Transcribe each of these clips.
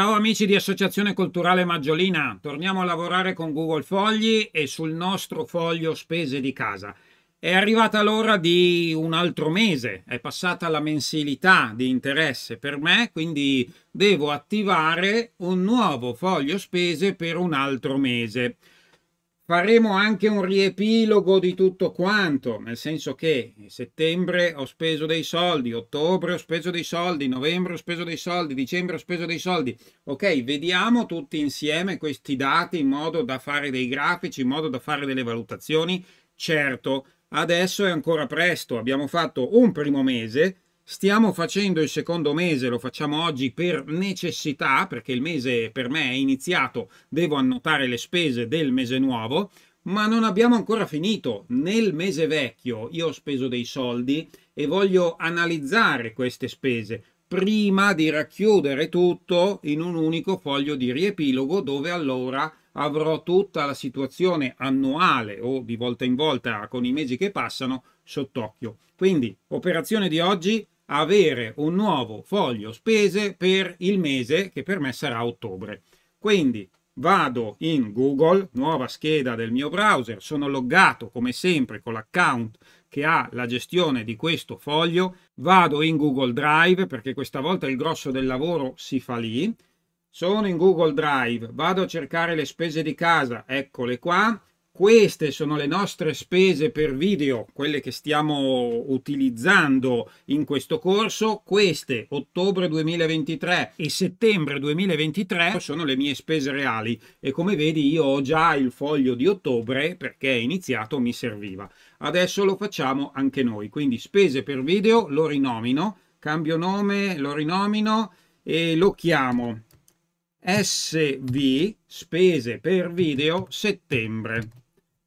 Ciao amici di Associazione Culturale Maggiolina, torniamo a lavorare con Google Fogli e sul nostro foglio spese di casa. È arrivata l'ora di un altro mese, è passata la mensilità di interesse per me, quindi devo attivare un nuovo foglio spese per un altro mese. Faremo anche un riepilogo di tutto quanto, nel senso che settembre ho speso dei soldi, ottobre ho speso dei soldi, novembre ho speso dei soldi, dicembre ho speso dei soldi. Ok, vediamo tutti insieme questi dati in modo da fare dei grafici, in modo da fare delle valutazioni. Certo, adesso è ancora presto, abbiamo fatto un primo mese, Stiamo facendo il secondo mese, lo facciamo oggi per necessità, perché il mese per me è iniziato, devo annotare le spese del mese nuovo, ma non abbiamo ancora finito. Nel mese vecchio io ho speso dei soldi e voglio analizzare queste spese prima di racchiudere tutto in un unico foglio di riepilogo dove allora avrò tutta la situazione annuale o di volta in volta con i mesi che passano sott'occhio. Quindi operazione di oggi avere un nuovo foglio spese per il mese che per me sarà ottobre. Quindi vado in Google, nuova scheda del mio browser, sono loggato come sempre con l'account che ha la gestione di questo foglio, vado in Google Drive perché questa volta il grosso del lavoro si fa lì, sono in Google Drive, vado a cercare le spese di casa, eccole qua, queste sono le nostre spese per video, quelle che stiamo utilizzando in questo corso. Queste, ottobre 2023 e settembre 2023, sono le mie spese reali. E come vedi io ho già il foglio di ottobre perché è iniziato, mi serviva. Adesso lo facciamo anche noi. Quindi spese per video, lo rinomino, cambio nome, lo rinomino e lo chiamo SV spese per video settembre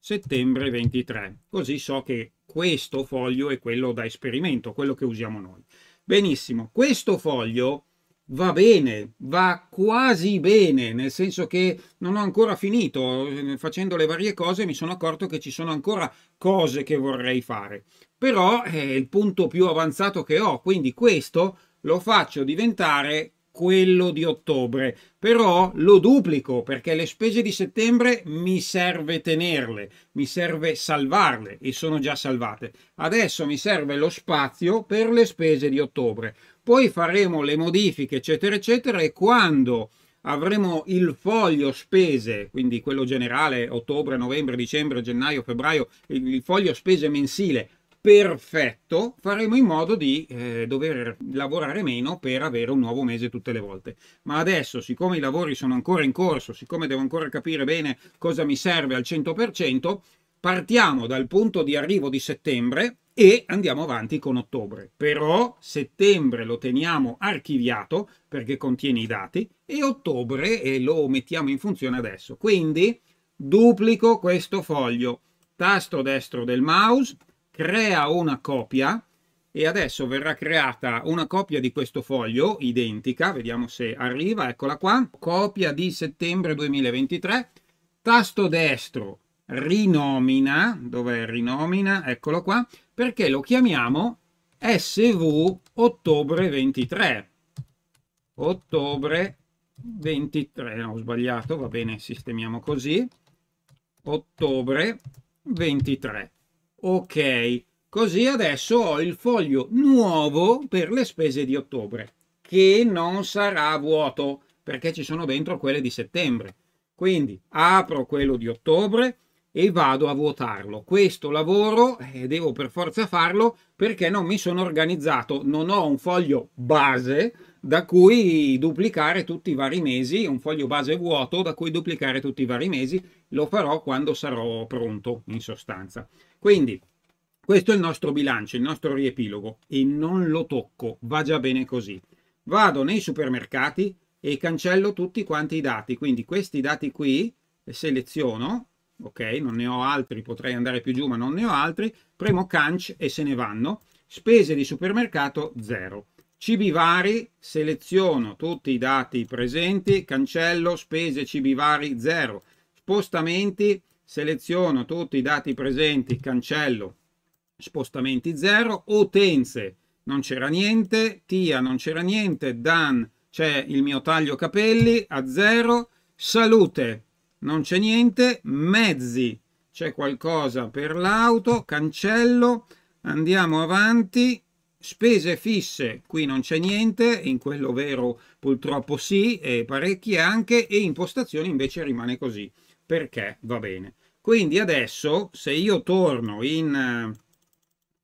settembre 23. Così so che questo foglio è quello da esperimento, quello che usiamo noi. Benissimo, questo foglio va bene, va quasi bene, nel senso che non ho ancora finito, facendo le varie cose mi sono accorto che ci sono ancora cose che vorrei fare, però è il punto più avanzato che ho, quindi questo lo faccio diventare quello di ottobre, però lo duplico perché le spese di settembre mi serve tenerle, mi serve salvarle e sono già salvate. Adesso mi serve lo spazio per le spese di ottobre. Poi faremo le modifiche, eccetera, eccetera, e quando avremo il foglio spese, quindi quello generale ottobre, novembre, dicembre, gennaio, febbraio, il foglio spese mensile perfetto, faremo in modo di eh, dover lavorare meno per avere un nuovo mese tutte le volte. Ma adesso, siccome i lavori sono ancora in corso, siccome devo ancora capire bene cosa mi serve al 100%, partiamo dal punto di arrivo di settembre e andiamo avanti con ottobre. Però settembre lo teniamo archiviato perché contiene i dati e ottobre eh, lo mettiamo in funzione adesso. Quindi duplico questo foglio, tasto destro del mouse, crea una copia e adesso verrà creata una copia di questo foglio identica, vediamo se arriva, eccola qua, copia di settembre 2023, tasto destro rinomina, dov'è rinomina, eccolo qua, perché lo chiamiamo SV ottobre 23, ottobre 23, no ho sbagliato, va bene, sistemiamo così, ottobre 23 ok così adesso ho il foglio nuovo per le spese di ottobre che non sarà vuoto perché ci sono dentro quelle di settembre quindi apro quello di ottobre e vado a vuotarlo. Questo lavoro eh, devo per forza farlo perché non mi sono organizzato, non ho un foglio base da cui duplicare tutti i vari mesi, un foglio base vuoto da cui duplicare tutti i vari mesi, lo farò quando sarò pronto in sostanza. Quindi questo è il nostro bilancio, il nostro riepilogo e non lo tocco, va già bene così. Vado nei supermercati e cancello tutti quanti i dati, quindi questi dati qui eh, seleziono, ok, non ne ho altri, potrei andare più giù ma non ne ho altri, premo canc e se ne vanno. Spese di supermercato 0. Cibi vari, seleziono tutti i dati presenti, cancello, spese cibi vari 0. Spostamenti seleziono tutti i dati presenti, cancello, spostamenti 0, utenze non c'era niente, TIA non c'era niente, DAN c'è il mio taglio capelli a 0, salute non c'è niente, mezzi c'è qualcosa per l'auto, cancello, andiamo avanti, spese fisse qui non c'è niente, in quello vero purtroppo sì, e parecchie anche, e impostazioni invece rimane così, perché va bene. Quindi adesso se io torno in eh,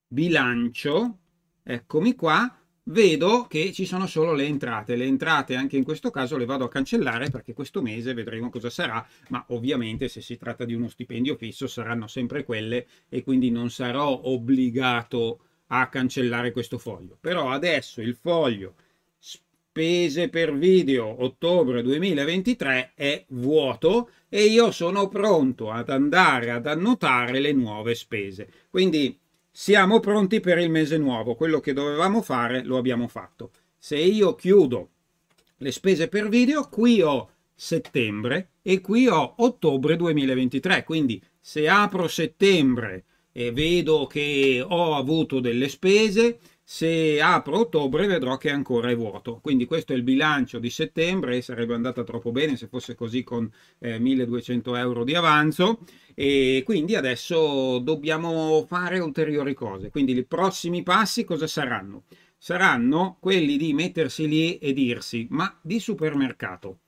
bilancio, eccomi qua, vedo che ci sono solo le entrate. Le entrate anche in questo caso le vado a cancellare perché questo mese vedremo cosa sarà, ma ovviamente se si tratta di uno stipendio fisso saranno sempre quelle e quindi non sarò obbligato a cancellare questo foglio. Però adesso il foglio spese per video ottobre 2023 è vuoto e io sono pronto ad andare ad annotare le nuove spese. Quindi siamo pronti per il mese nuovo, quello che dovevamo fare lo abbiamo fatto. Se io chiudo le spese per video, qui ho settembre e qui ho ottobre 2023, quindi se apro settembre e vedo che ho avuto delle spese, se apro ottobre vedrò che ancora è vuoto. Quindi questo è il bilancio di settembre, sarebbe andata troppo bene se fosse così con eh, 1200 euro di avanzo e quindi adesso dobbiamo fare ulteriori cose. Quindi i prossimi passi cosa saranno? Saranno quelli di mettersi lì e dirsi ma di supermercato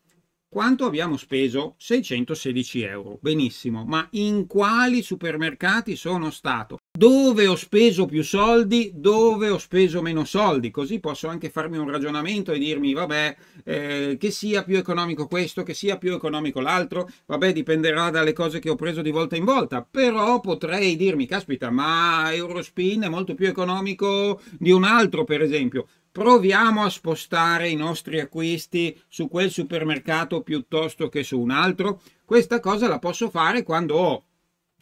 quanto abbiamo speso? 616 euro. Benissimo, ma in quali supermercati sono stato? Dove ho speso più soldi? Dove ho speso meno soldi? Così posso anche farmi un ragionamento e dirmi, vabbè, eh, che sia più economico questo, che sia più economico l'altro, vabbè, dipenderà dalle cose che ho preso di volta in volta, però potrei dirmi, caspita, ma Eurospin è molto più economico di un altro, per esempio proviamo a spostare i nostri acquisti su quel supermercato piuttosto che su un altro. Questa cosa la posso fare quando ho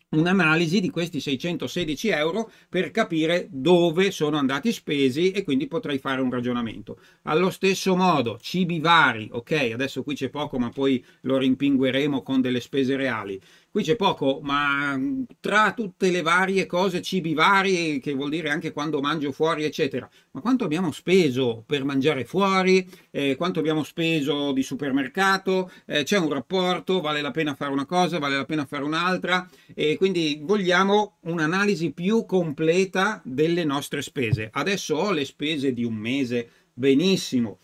un'analisi di questi 616 euro per capire dove sono andati spesi e quindi potrei fare un ragionamento. Allo stesso modo, cibi vari, ok, adesso qui c'è poco ma poi lo rimpingueremo con delle spese reali. Qui c'è poco, ma tra tutte le varie cose, cibi vari, che vuol dire anche quando mangio fuori, eccetera. Ma quanto abbiamo speso per mangiare fuori? Eh, quanto abbiamo speso di supermercato? Eh, c'è un rapporto, vale la pena fare una cosa, vale la pena fare un'altra. E quindi vogliamo un'analisi più completa delle nostre spese. Adesso ho le spese di un mese, benissimo.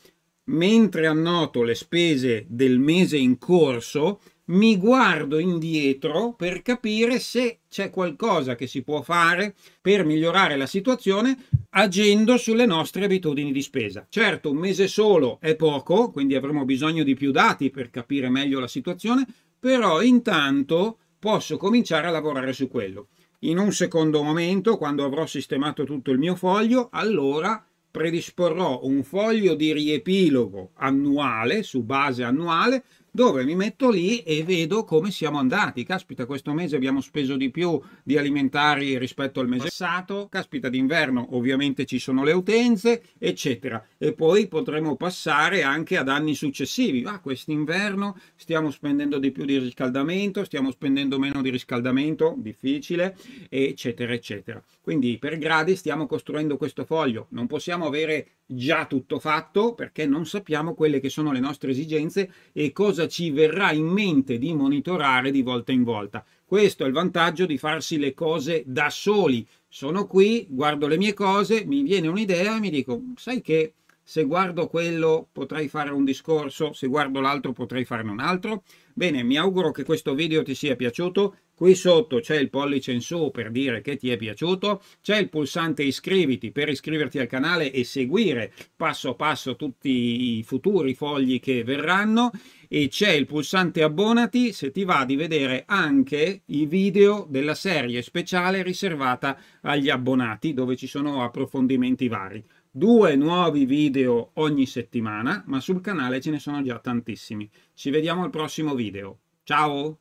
Mentre annoto le spese del mese in corso, mi guardo indietro per capire se c'è qualcosa che si può fare per migliorare la situazione agendo sulle nostre abitudini di spesa. Certo, un mese solo è poco, quindi avremo bisogno di più dati per capire meglio la situazione, però intanto posso cominciare a lavorare su quello. In un secondo momento, quando avrò sistemato tutto il mio foglio, allora predisporrò un foglio di riepilogo annuale, su base annuale, dove mi metto lì e vedo come siamo andati. Caspita, questo mese abbiamo speso di più di alimentari rispetto al mese passato, caspita d'inverno ovviamente ci sono le utenze, eccetera. E poi potremo passare anche ad anni successivi. Ah, quest'inverno stiamo spendendo di più di riscaldamento, stiamo spendendo meno di riscaldamento, difficile, eccetera, eccetera. Quindi per gradi stiamo costruendo questo foglio. Non possiamo avere già tutto fatto perché non sappiamo quelle che sono le nostre esigenze e cosa ci verrà in mente di monitorare di volta in volta. Questo è il vantaggio di farsi le cose da soli. Sono qui, guardo le mie cose, mi viene un'idea e mi dico, sai che se guardo quello potrei fare un discorso, se guardo l'altro potrei farne un altro. Bene, mi auguro che questo video ti sia piaciuto. Qui sotto c'è il pollice in su per dire che ti è piaciuto, c'è il pulsante iscriviti per iscriverti al canale e seguire passo passo tutti i futuri fogli che verranno e c'è il pulsante abbonati se ti va di vedere anche i video della serie speciale riservata agli abbonati dove ci sono approfondimenti vari due nuovi video ogni settimana, ma sul canale ce ne sono già tantissimi. Ci vediamo al prossimo video. Ciao!